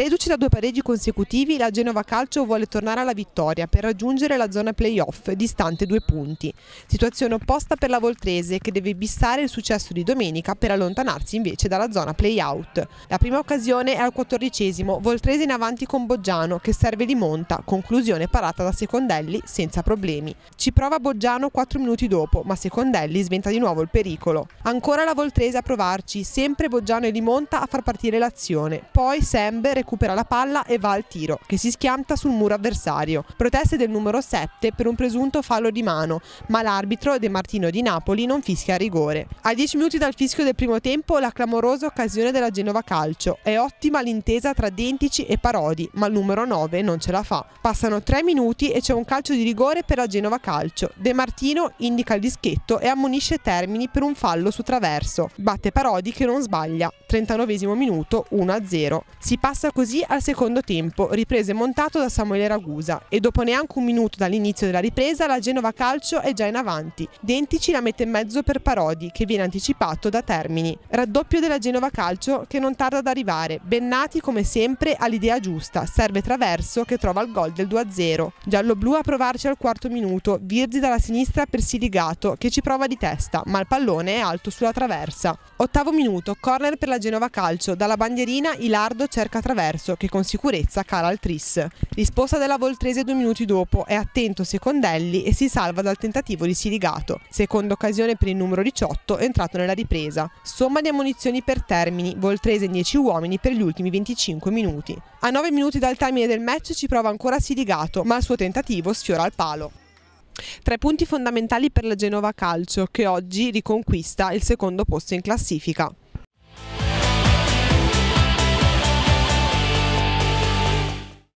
Reduce da due pareggi consecutivi, la Genova Calcio vuole tornare alla vittoria per raggiungere la zona playoff, distante due punti. Situazione opposta per la Voltrese, che deve bissare il successo di domenica per allontanarsi invece dalla zona playout. La prima occasione è al quattordicesimo, Voltrese in avanti con Boggiano, che serve di monta, conclusione parata da Secondelli senza problemi. Ci prova Boggiano quattro minuti dopo, ma Secondelli sventa di nuovo il pericolo. Ancora la Voltrese a provarci, sempre Boggiano e di monta a far partire l'azione. Poi Sembe recupera recupera la palla e va al tiro, che si schianta sul muro avversario. Proteste del numero 7 per un presunto fallo di mano, ma l'arbitro De Martino di Napoli non fischia a rigore. A 10 minuti dal fischio del primo tempo la clamorosa occasione della Genova Calcio. È ottima l'intesa tra Dentici e Parodi, ma il numero 9 non ce la fa. Passano 3 minuti e c'è un calcio di rigore per la Genova Calcio. De Martino indica il dischetto e ammonisce Termini per un fallo su traverso. Batte Parodi che non sbaglia. 39 minuto 1-0. Si passa così al secondo tempo, riprese montato da Samuele Ragusa e dopo neanche un minuto dall'inizio della ripresa la Genova Calcio è già in avanti. Dentici la mette in mezzo per Parodi che viene anticipato da Termini. Raddoppio della Genova Calcio che non tarda ad arrivare. Bennati come sempre ha l'idea giusta, serve Traverso che trova il gol del 2-0. Giallo-blu a provarci al quarto minuto, Virzi dalla sinistra per Siligato che ci prova di testa ma il pallone è alto sulla traversa. Ottavo minuto, corner per la Genova Calcio, dalla bandierina Ilardo cerca Traverso perso, che con sicurezza cala al tris. Risposta della Voltrese due minuti dopo, è attento Secondelli e si salva dal tentativo di Sirigato. Seconda occasione per il numero 18, entrato nella ripresa. Somma di ammunizioni per termini, Voltrese in 10 uomini per gli ultimi 25 minuti. A 9 minuti dal termine del match ci prova ancora Sirigato, ma il suo tentativo sfiora al palo. Tre punti fondamentali per la Genova Calcio, che oggi riconquista il secondo posto in classifica.